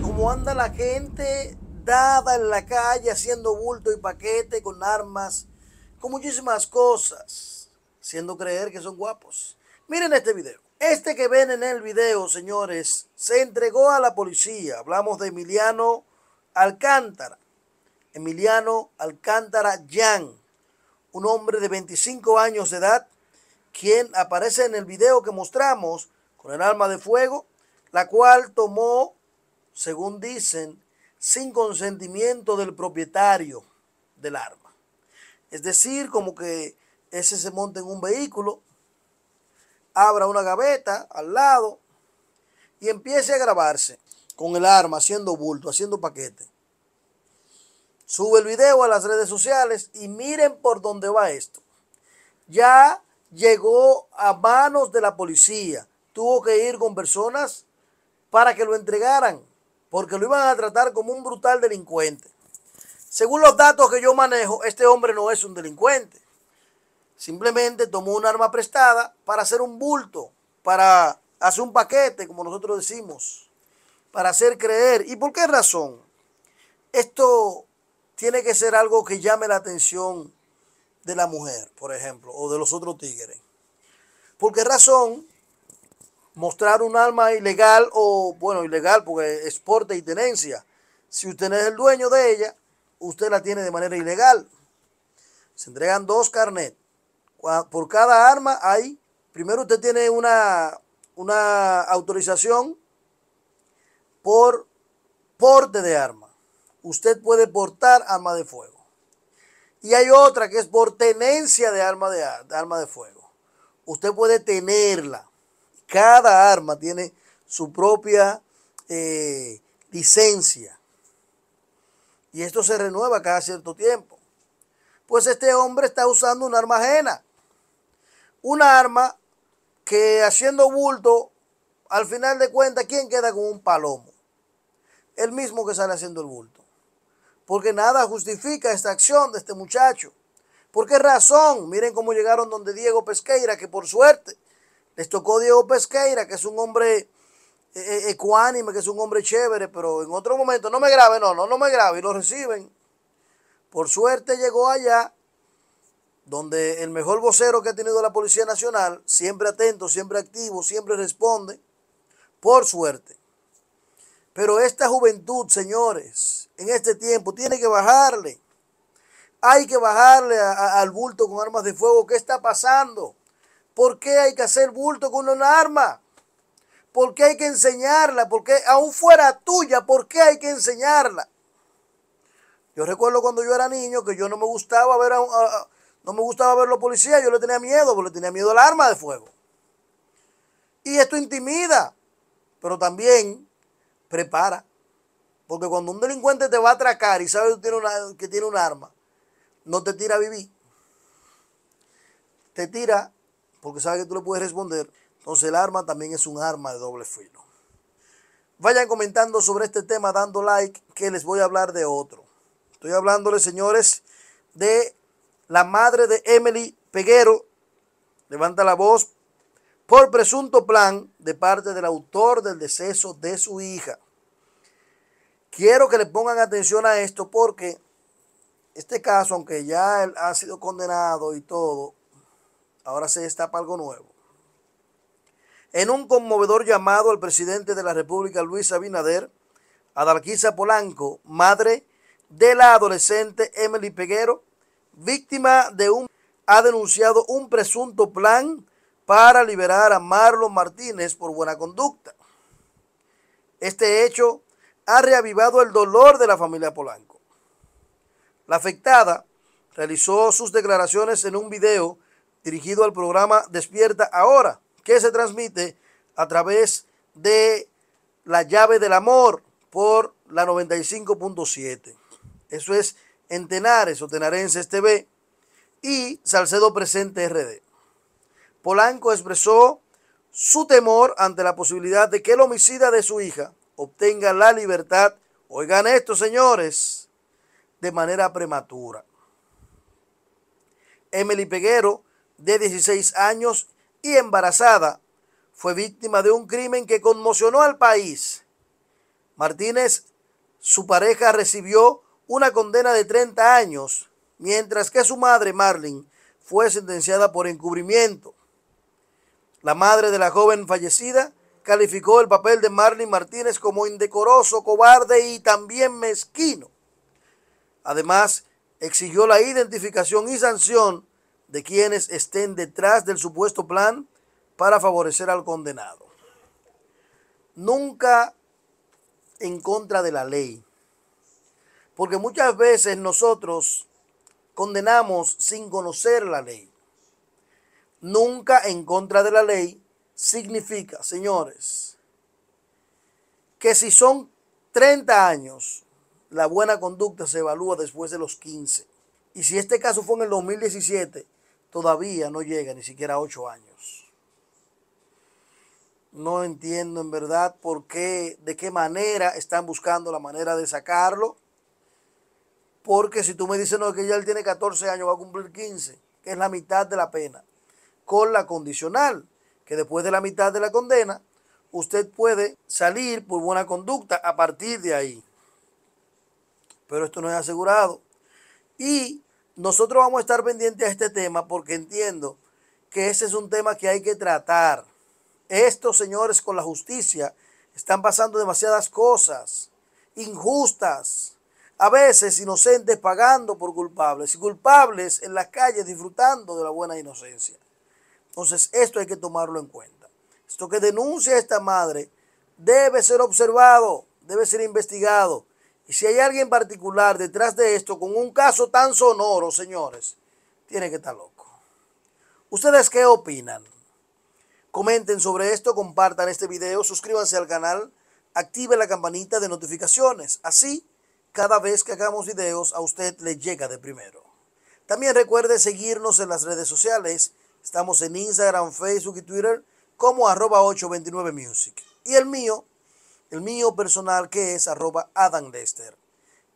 Como anda la gente dada en la calle haciendo bulto y paquete con armas, con muchísimas cosas, Haciendo creer que son guapos? Miren este video. Este que ven en el video, señores, se entregó a la policía. Hablamos de Emiliano Alcántara. Emiliano Alcántara Yang, un hombre de 25 años de edad, quien aparece en el video que mostramos con el arma de fuego, la cual tomó según dicen, sin consentimiento del propietario del arma. Es decir, como que ese se monta en un vehículo, abra una gaveta al lado y empiece a grabarse con el arma, haciendo bulto, haciendo paquete. Sube el video a las redes sociales y miren por dónde va esto. Ya llegó a manos de la policía. Tuvo que ir con personas para que lo entregaran porque lo iban a tratar como un brutal delincuente. Según los datos que yo manejo, este hombre no es un delincuente. Simplemente tomó un arma prestada para hacer un bulto, para hacer un paquete, como nosotros decimos, para hacer creer. ¿Y por qué razón? Esto tiene que ser algo que llame la atención de la mujer, por ejemplo, o de los otros tigres. ¿Por qué razón? mostrar un arma ilegal o, bueno, ilegal porque es porte y tenencia. Si usted no es el dueño de ella, usted la tiene de manera ilegal. Se entregan dos carnets. Por cada arma hay, primero usted tiene una, una autorización por porte de arma. Usted puede portar arma de fuego. Y hay otra que es por tenencia de de arma de fuego. Usted puede tenerla cada arma tiene su propia eh, licencia. Y esto se renueva cada cierto tiempo. Pues este hombre está usando un arma ajena. Un arma que haciendo bulto, al final de cuentas, ¿quién queda con un palomo? El mismo que sale haciendo el bulto. Porque nada justifica esta acción de este muchacho. ¿Por qué razón? Miren cómo llegaron donde Diego Pesqueira, que por suerte les tocó Diego Pesqueira, que es un hombre eh, eh, ecuánime, que es un hombre chévere, pero en otro momento, no me grabe, no, no, no me grabe, y lo reciben. Por suerte llegó allá, donde el mejor vocero que ha tenido la Policía Nacional, siempre atento, siempre activo, siempre responde, por suerte. Pero esta juventud, señores, en este tiempo tiene que bajarle. Hay que bajarle al bulto con armas de fuego. ¿Qué está pasando? ¿Por qué hay que hacer bulto con una arma? ¿Por qué hay que enseñarla? ¿Por qué, aún fuera tuya, por qué hay que enseñarla? Yo recuerdo cuando yo era niño que yo no me gustaba ver a, no me gustaba ver a los policías, yo le tenía miedo, porque le tenía miedo al arma de fuego. Y esto intimida, pero también prepara. Porque cuando un delincuente te va a atracar y sabe que tiene, que tiene un arma, no te tira a vivir. Te tira porque sabe que tú le puedes responder. Entonces el arma también es un arma de doble filo. Vayan comentando sobre este tema dando like que les voy a hablar de otro. Estoy hablándoles, señores, de la madre de Emily Peguero. Levanta la voz por presunto plan de parte del autor del deceso de su hija. Quiero que le pongan atención a esto porque este caso, aunque ya ha sido condenado y todo, Ahora se destapa algo nuevo. En un conmovedor llamado al presidente de la República, Luis Abinader, Adalquiza Polanco, madre de la adolescente Emily Peguero, víctima de un... ha denunciado un presunto plan para liberar a Marlon Martínez por buena conducta. Este hecho ha reavivado el dolor de la familia Polanco. La afectada realizó sus declaraciones en un video dirigido al programa Despierta Ahora, que se transmite a través de la llave del amor por la 95.7. Eso es en Tenares o Tenarenses TV y Salcedo Presente RD. Polanco expresó su temor ante la posibilidad de que el homicida de su hija obtenga la libertad, oigan esto señores, de manera prematura. Emily Peguero de 16 años y embarazada, fue víctima de un crimen que conmocionó al país. Martínez, su pareja, recibió una condena de 30 años, mientras que su madre, Marlene, fue sentenciada por encubrimiento. La madre de la joven fallecida calificó el papel de Marlene Martínez como indecoroso, cobarde y también mezquino. Además, exigió la identificación y sanción de quienes estén detrás del supuesto plan para favorecer al condenado. Nunca en contra de la ley. Porque muchas veces nosotros condenamos sin conocer la ley. Nunca en contra de la ley significa, señores, que si son 30 años, la buena conducta se evalúa después de los 15. Y si este caso fue en el 2017 todavía no llega ni siquiera a ocho años. No entiendo en verdad por qué, de qué manera están buscando la manera de sacarlo. Porque si tú me dices, no, que ya él tiene 14 años, va a cumplir 15, que es la mitad de la pena, con la condicional, que después de la mitad de la condena, usted puede salir por buena conducta a partir de ahí. Pero esto no es asegurado. Y nosotros vamos a estar pendientes a este tema porque entiendo que ese es un tema que hay que tratar. Estos señores con la justicia están pasando demasiadas cosas injustas. A veces inocentes pagando por culpables y culpables en las calles disfrutando de la buena inocencia. Entonces esto hay que tomarlo en cuenta. Esto que denuncia esta madre debe ser observado, debe ser investigado y si hay alguien particular detrás de esto con un caso tan sonoro, señores, tiene que estar loco. ¿Ustedes qué opinan? Comenten sobre esto, compartan este video, suscríbanse al canal, activen la campanita de notificaciones. Así, cada vez que hagamos videos, a usted le llega de primero. También recuerde seguirnos en las redes sociales. Estamos en Instagram, Facebook y Twitter como arroba 829music. Y el mío, el mío personal que es arroba Adam Lester.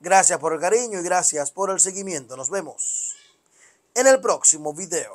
Gracias por el cariño y gracias por el seguimiento. Nos vemos en el próximo video.